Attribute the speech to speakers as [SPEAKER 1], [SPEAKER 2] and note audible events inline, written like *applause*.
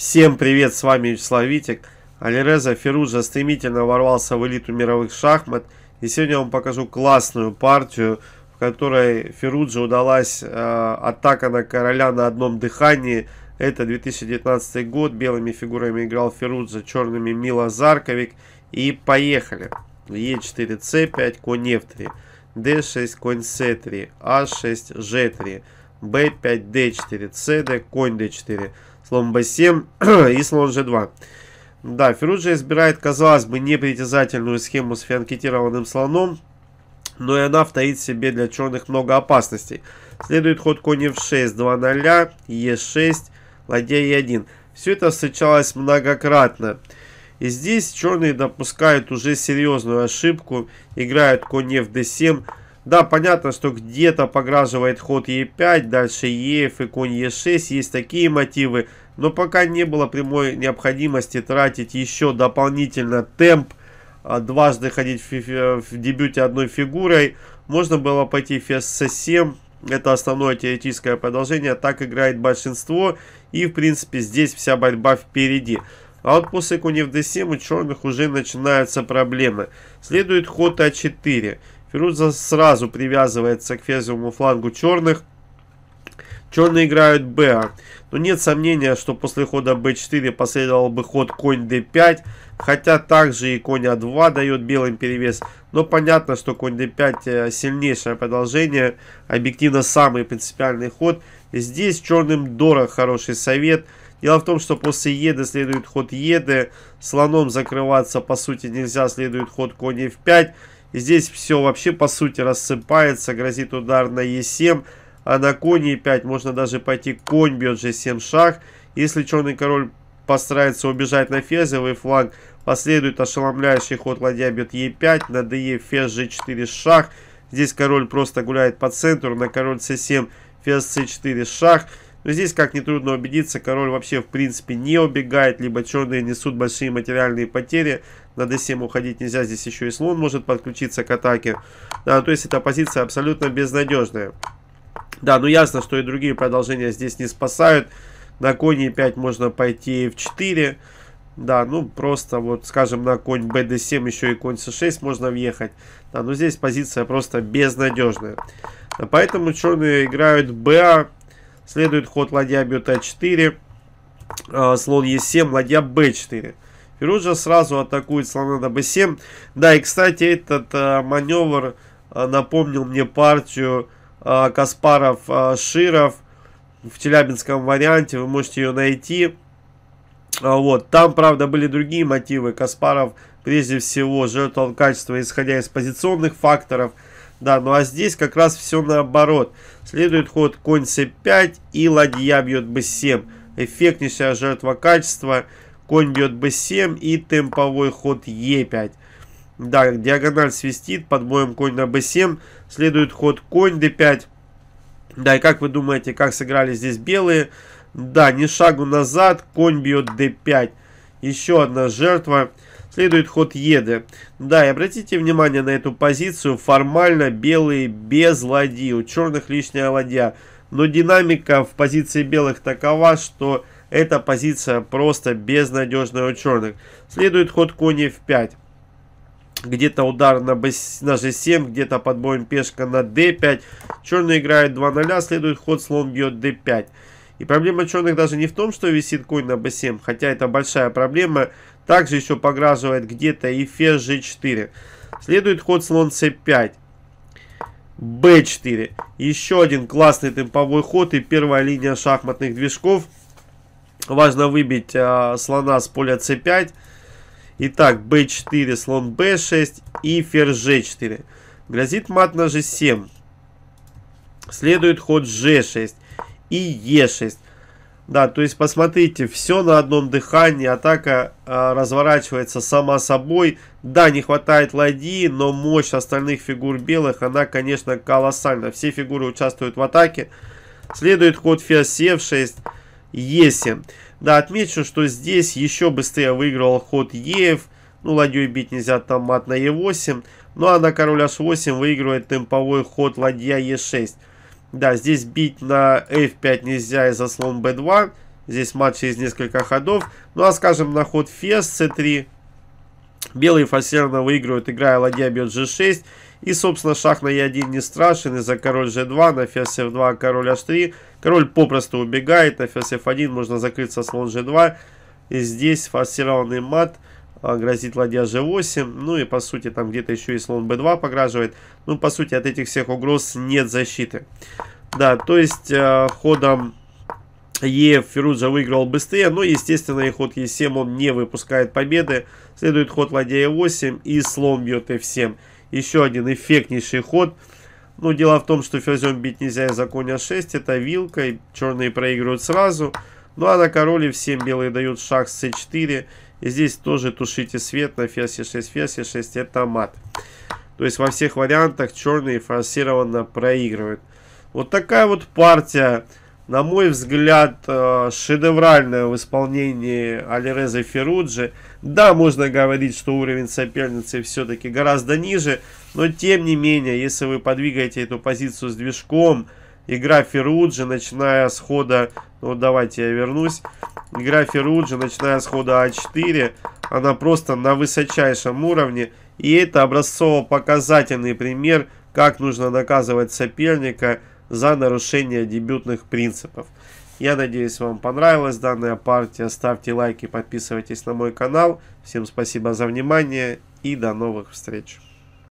[SPEAKER 1] Всем привет, с вами Вячеслав Витик. Алиреза Феружа стремительно ворвался в элиту мировых шахмат. И сегодня я вам покажу классную партию, в которой Ферудже удалась э, атака на короля на одном дыхании. Это 2019 год, белыми фигурами играл Ферудже, черными Мила Зарковик. И поехали. Е4, С5, конь F3, д 6 конь С3, А6, Ж3, Б5, Д4, СД, конь Д4 слон b7 *clears throat* и слон g2. Да, Феруджи избирает, казалось бы, непритязательную схему с фианкетированным слоном, но и она втаит в себе для черных много опасностей. Следует ход конь f6, 2 0, e6, ладья e1. Все это встречалось многократно. И здесь черные допускают уже серьезную ошибку, играют конь f 7 да, понятно, что где-то пограживает ход Е5, дальше ЕФ и конь Е6, есть такие мотивы, но пока не было прямой необходимости тратить еще дополнительно темп, а, дважды ходить в, э, в дебюте одной фигурой, можно было пойти ферзь С7, это основное теоретическое продолжение, так играет большинство, и в принципе здесь вся борьба впереди. А вот после конь в d7 у черных уже начинаются проблемы. Следует ход а4. Фируза сразу привязывается к фезовому флангу черных. Черные играют Б. Но нет сомнения, что после хода b4 последовал бы ход конь d5, хотя также и конь a2 а дает белым перевес. Но понятно, что конь d5 э, сильнейшее продолжение, объективно самый принципиальный ход. Здесь черным дорог хороший совет. Дело в том, что после еды следует ход еды, слоном закрываться по сути нельзя, следует ход конь f5. Здесь все вообще по сути рассыпается, грозит удар на Е7, а на коне Е5 можно даже пойти конь бьет G7 шах. Если черный король постарается убежать на ферзевый фланг, последует ошеломляющий ход ладья бьет Е5, на ДЕ ферзь ж 4 шах. Здесь король просто гуляет по центру, на король с 7 ферзь с 4 шах но Здесь, как нетрудно убедиться, король вообще в принципе не убегает, либо черные несут большие материальные потери. На d7 уходить нельзя, здесь еще и слон может подключиться к атаке. Да, то есть эта позиция абсолютно безнадежная. Да, ну ясно, что и другие продолжения здесь не спасают. На конь e5 можно пойти f4. Да, ну просто вот, скажем, на конь bd7 еще и конь c6 можно въехать. Да, но здесь позиция просто безнадежная. поэтому черные играют ba Следует ход ладья бьет а4, слон е7, ладья b4. Феруджа сразу атакует слона на б 7 Да, и, кстати, этот а, маневр а, напомнил мне партию а, Каспаров-Широв в челябинском варианте. Вы можете ее найти. Вот. Там, правда, были другие мотивы. Каспаров, прежде всего, жертвовал качество, исходя из позиционных факторов – да, ну а здесь как раз все наоборот. Следует ход конь c5 и ладья бьет b7. Эффектнейшая жертва качества. Конь бьет b7 и темповой ход e5. Да, диагональ свистит, под боем конь на b7. Следует ход конь d5. Да, и как вы думаете, как сыграли здесь белые? Да, не шагу назад, конь бьет d5. Еще одна жертва. Следует ход Еды. Да, и обратите внимание на эту позицию. Формально белые без ладьи. У черных лишняя ладья. Но динамика в позиции белых такова, что эта позиция просто безнадежная у черных. Следует ход коней в 5 где-то удар на, B, на G7, где-то под боем пешка на D5. Черные играют 2-0, следует ход, слон бьет D5. И проблема черных даже не в том, что висит конь на B7, хотя это большая проблема, также еще пограживает где-то и ферзь g4. Следует ход слон c5. b4. Еще один классный темповой ход и первая линия шахматных движков. Важно выбить э, слона с поля c5. Итак, b4, слон b6 и ферзь g4. Грозит мат на g7. Следует ход g6 и e6. Да, то есть посмотрите, все на одном дыхании, атака э, разворачивается сама собой. Да, не хватает ладьи, но мощь остальных фигур белых, она, конечно, колоссальна. Все фигуры участвуют в атаке. Следует ход ферзь f6, e7. Да, отмечу, что здесь еще быстрее выиграл ход ef. Ну, ладьей бить нельзя, там мат на e8. Ну, а на король h8 выигрывает темповой ход ладья e6. Да, здесь бить на f5 нельзя из-за слон b2. Здесь мат через несколько ходов. Ну а скажем на ход фес c3. Белые фасерно выигрывают, играя ладья бьет g6. И, собственно, шах на e1 не страшен из-за король g2, на ферзь f2, король h3. Король попросту убегает, на ферзь f1 можно закрыться слон g2. И здесь форсированный мат – а, грозит ладья g8, ну и по сути там где-то еще и слон b2 пограживает. Ну по сути от этих всех угроз нет защиты. Да, то есть э, ходом Е Феруджа выиграл быстрее, но естественно и ход Е7 он не выпускает победы. Следует ход ладья Е8 и слон бьет F7. Еще один эффектнейший ход. Ну, дело в том, что ферзем бить нельзя из-за коня 6, это вилка, и черные проигрывают сразу. Ну а на короле всем белые дают шаг с c4, и здесь тоже тушите свет на фиасе 6. Фиасе 6 это мат. То есть во всех вариантах черные форсированно проигрывают. Вот такая вот партия, на мой взгляд, э, шедевральная в исполнении Алиреза Феруджи. Да, можно говорить, что уровень соперницы все-таки гораздо ниже, но тем не менее, если вы подвигаете эту позицию с движком, игра Феруджи, начиная с хода, ну давайте я вернусь, Игра Феруджи, начиная с хода А4, она просто на высочайшем уровне. И это образцово-показательный пример, как нужно наказывать соперника за нарушение дебютных принципов. Я надеюсь, вам понравилась данная партия. Ставьте лайки, подписывайтесь на мой канал. Всем спасибо за внимание и до новых встреч.